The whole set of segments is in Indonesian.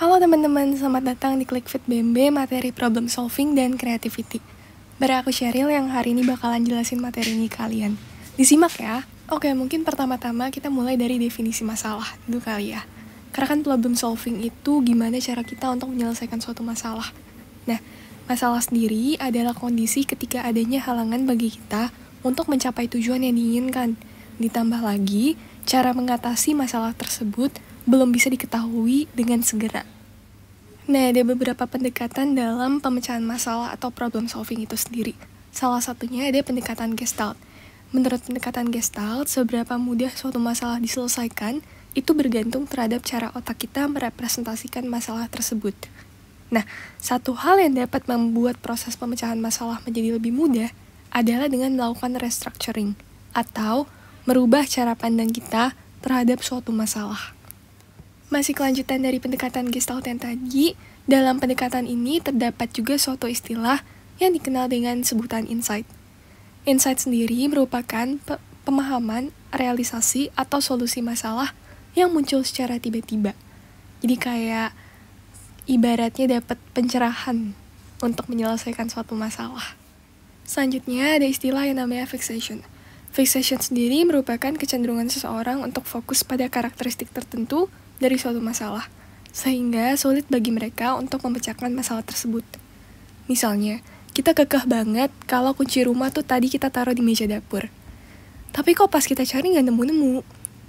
Halo teman-teman, selamat datang di ClickFit BMB materi problem solving dan creativity. Bareng aku Cheryl yang hari ini bakalan jelasin materi ini kalian. Disimak ya. Oke, mungkin pertama-tama kita mulai dari definisi masalah dulu kali ya. Karena kan problem solving itu gimana cara kita untuk menyelesaikan suatu masalah. Nah, masalah sendiri adalah kondisi ketika adanya halangan bagi kita untuk mencapai tujuan yang diinginkan. Ditambah lagi, cara mengatasi masalah tersebut belum bisa diketahui dengan segera. Nah, ada beberapa pendekatan dalam pemecahan masalah atau problem solving itu sendiri. Salah satunya ada pendekatan gestalt. Menurut pendekatan gestalt, seberapa mudah suatu masalah diselesaikan itu bergantung terhadap cara otak kita merepresentasikan masalah tersebut. Nah, satu hal yang dapat membuat proses pemecahan masalah menjadi lebih mudah adalah dengan melakukan restructuring atau merubah cara pandang kita terhadap suatu masalah. Masih kelanjutan dari pendekatan Gestalt yang tadi, dalam pendekatan ini terdapat juga suatu istilah yang dikenal dengan sebutan insight. Insight sendiri merupakan pe pemahaman, realisasi, atau solusi masalah yang muncul secara tiba-tiba. Jadi kayak ibaratnya dapat pencerahan untuk menyelesaikan suatu masalah. Selanjutnya ada istilah yang namanya fixation – Fixation sendiri merupakan kecenderungan seseorang untuk fokus pada karakteristik tertentu dari suatu masalah, sehingga sulit bagi mereka untuk memecahkan masalah tersebut. Misalnya, kita kekeh banget kalau kunci rumah tuh tadi kita taruh di meja dapur. Tapi kok pas kita cari nggak nemu-nemu?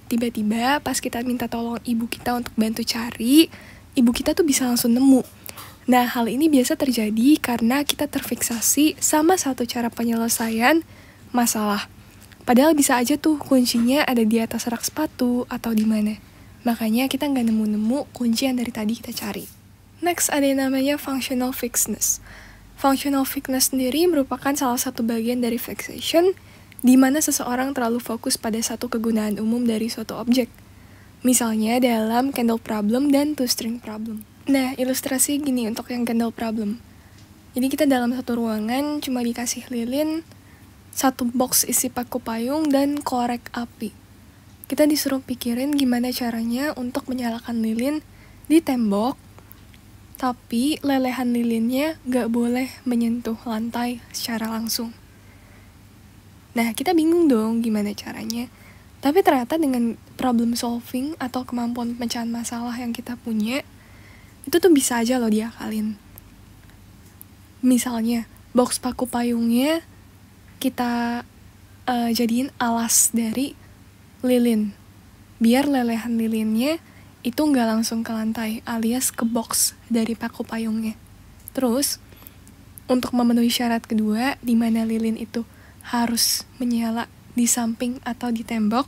Tiba-tiba pas kita minta tolong ibu kita untuk bantu cari, ibu kita tuh bisa langsung nemu. Nah, hal ini biasa terjadi karena kita terfiksasi sama satu cara penyelesaian masalah. Padahal bisa aja tuh kuncinya ada di atas rak sepatu atau di mana. Makanya kita nggak nemu-nemu kunci yang dari tadi kita cari. Next ada yang namanya functional fixedness. Functional fixedness sendiri merupakan salah satu bagian dari fixation, di mana seseorang terlalu fokus pada satu kegunaan umum dari suatu objek. Misalnya dalam candle problem dan two-string problem. Nah, ilustrasi gini untuk yang candle problem. Jadi kita dalam satu ruangan cuma dikasih lilin, satu box isi paku payung dan korek api. Kita disuruh pikirin gimana caranya untuk menyalakan lilin di tembok, tapi lelehan lilinnya gak boleh menyentuh lantai secara langsung. Nah, kita bingung dong gimana caranya. Tapi ternyata dengan problem solving atau kemampuan pemecahan masalah yang kita punya, itu tuh bisa aja loh diakalin. Misalnya, box paku payungnya kita uh, jadiin alas dari lilin biar lelehan lilinnya itu nggak langsung ke lantai alias ke box dari paku payungnya. Terus untuk memenuhi syarat kedua di mana lilin itu harus menyala di samping atau di tembok,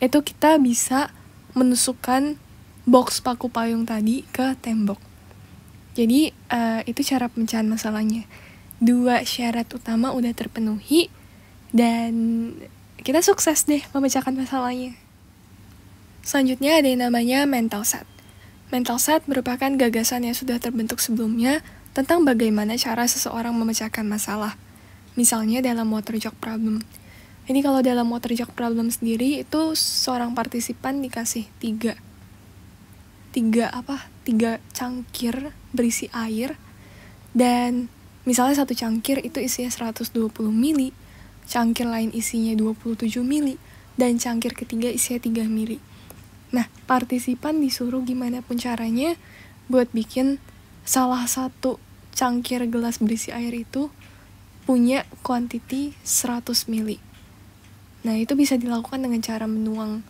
itu kita bisa menusukkan box paku payung tadi ke tembok. Jadi uh, itu cara pemecahan masalahnya dua syarat utama udah terpenuhi dan kita sukses deh memecahkan masalahnya. Selanjutnya ada yang namanya mental set. Mental set merupakan gagasan yang sudah terbentuk sebelumnya tentang bagaimana cara seseorang memecahkan masalah. Misalnya dalam water jog problem. ini kalau dalam water jog problem sendiri itu seorang partisipan dikasih tiga tiga apa tiga cangkir berisi air dan Misalnya satu cangkir itu isinya 120 mili, cangkir lain isinya 27 mili, dan cangkir ketiga isinya 3 mili. Nah, partisipan disuruh gimana pun caranya buat bikin salah satu cangkir gelas berisi air itu punya quantity 100 mili. Nah, itu bisa dilakukan dengan cara menuang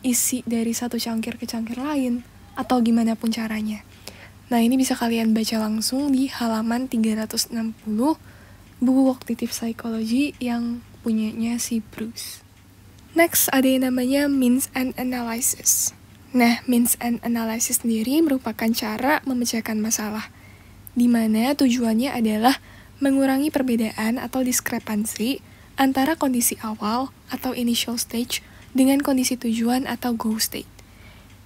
isi dari satu cangkir ke cangkir lain atau gimana pun caranya. Nah, ini bisa kalian baca langsung di halaman 360 buku kognitif psikologi yang punyanya si Bruce. Next, ada yang namanya means and analysis. Nah, means and analysis sendiri merupakan cara memecahkan masalah, di mana tujuannya adalah mengurangi perbedaan atau diskrepansi antara kondisi awal atau initial stage dengan kondisi tujuan atau goal state.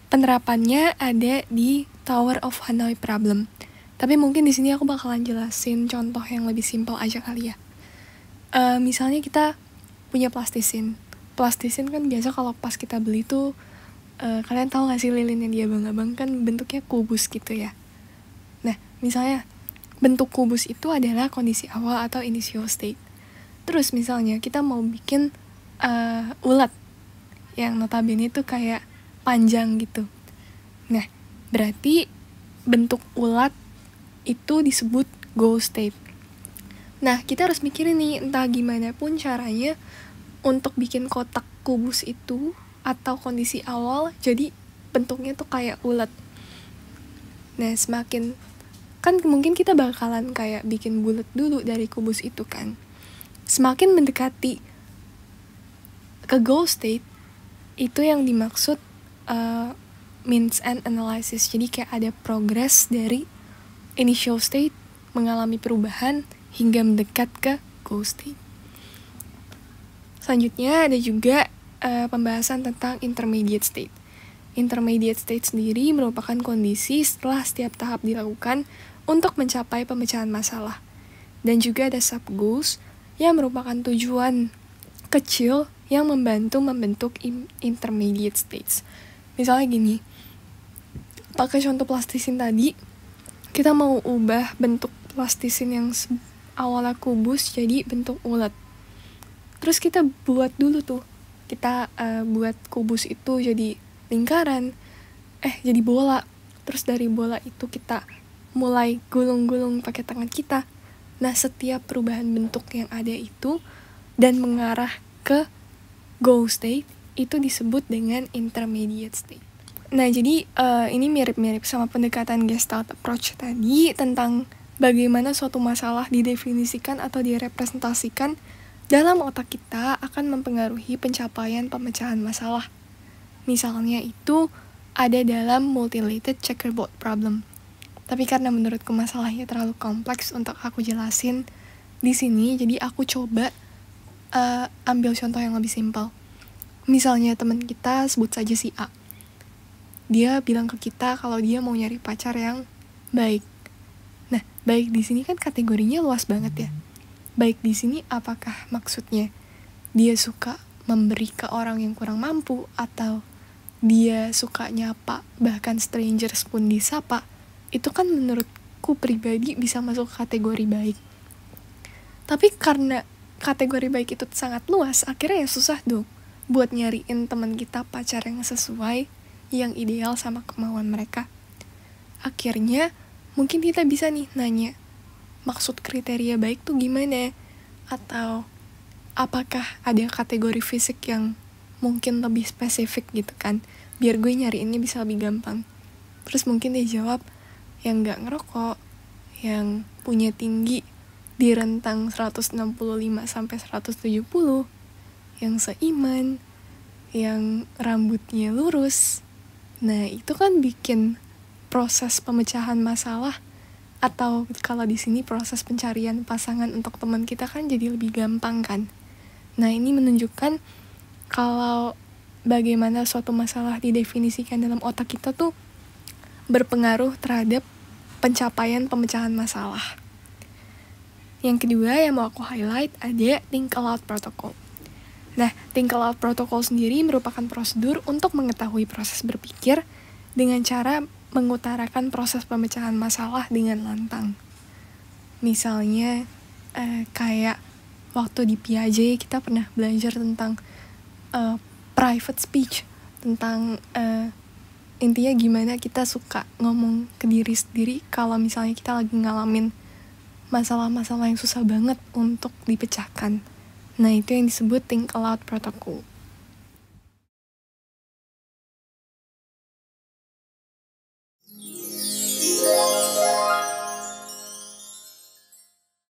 Penerapannya ada di Tower of Hanoi Problem. Tapi mungkin di sini aku bakalan jelasin contoh yang lebih simpel aja kali ya. Uh, misalnya kita punya plastisin. Plastisin kan biasa kalau pas kita beli tuh uh, kalian tahu gak sih lilin dia bangga abang kan bentuknya kubus gitu ya. Nah, misalnya bentuk kubus itu adalah kondisi awal atau initial state. Terus misalnya kita mau bikin uh, ulat yang notabene itu kayak panjang gitu. Nah, Berarti bentuk ulat itu disebut goal state. Nah, kita harus mikirin nih entah gimana pun caranya untuk bikin kotak kubus itu atau kondisi awal jadi bentuknya tuh kayak ulat. Nah, semakin kan mungkin kita bakalan kayak bikin bulat dulu dari kubus itu kan. Semakin mendekati ke goal state itu yang dimaksud uh, means and analysis. Jadi kayak ada progres dari initial state mengalami perubahan hingga mendekat ke goal state. Selanjutnya ada juga uh, pembahasan tentang intermediate state. Intermediate state sendiri merupakan kondisi setelah setiap tahap dilakukan untuk mencapai pemecahan masalah. Dan juga ada sub goals yang merupakan tujuan kecil yang membantu membentuk intermediate states. Misalnya gini, pakai contoh plastisin tadi kita mau ubah bentuk plastisin yang awalnya kubus jadi bentuk ulat terus kita buat dulu tuh kita uh, buat kubus itu jadi lingkaran eh jadi bola terus dari bola itu kita mulai gulung-gulung pakai tangan kita nah setiap perubahan bentuk yang ada itu dan mengarah ke goal state itu disebut dengan intermediate state Nah, jadi uh, ini mirip-mirip sama pendekatan Gestalt approach tadi tentang bagaimana suatu masalah didefinisikan atau direpresentasikan dalam otak kita akan mempengaruhi pencapaian pemecahan masalah. Misalnya itu ada dalam multilated checkerboard problem. Tapi karena menurutku masalahnya terlalu kompleks untuk aku jelasin di sini, jadi aku coba uh, ambil contoh yang lebih simpel. Misalnya teman kita sebut saja si A dia bilang ke kita kalau dia mau nyari pacar yang baik. Nah, baik di sini kan kategorinya luas banget ya. Baik di sini apakah maksudnya dia suka memberi ke orang yang kurang mampu atau dia suka nyapa bahkan strangers pun disapa? Itu kan menurutku pribadi bisa masuk kategori baik. Tapi karena kategori baik itu sangat luas, akhirnya ya susah dong buat nyariin teman kita pacar yang sesuai yang ideal sama kemauan mereka. Akhirnya, mungkin kita bisa nih nanya, maksud kriteria baik tuh gimana? Atau apakah ada kategori fisik yang mungkin lebih spesifik gitu kan? Biar gue nyari ini bisa lebih gampang. Terus mungkin dia jawab, yang gak ngerokok, yang punya tinggi di rentang 165 sampai 170, yang seiman, yang rambutnya lurus, Nah, itu kan bikin proses pemecahan masalah atau kalau di sini proses pencarian pasangan untuk teman kita kan jadi lebih gampang kan. Nah, ini menunjukkan kalau bagaimana suatu masalah didefinisikan dalam otak kita tuh berpengaruh terhadap pencapaian pemecahan masalah. Yang kedua yang mau aku highlight ada Think Aloud Protocol. Nah, Think Aloud Protocol sendiri merupakan prosedur untuk mengetahui proses berpikir dengan cara mengutarakan proses pemecahan masalah dengan lantang. Misalnya, eh, kayak waktu di Piaget kita pernah belajar tentang eh, private speech, tentang eh, intinya gimana kita suka ngomong ke diri sendiri kalau misalnya kita lagi ngalamin masalah-masalah yang susah banget untuk dipecahkan. Nah, itu yang disebut Think Aloud Protocol.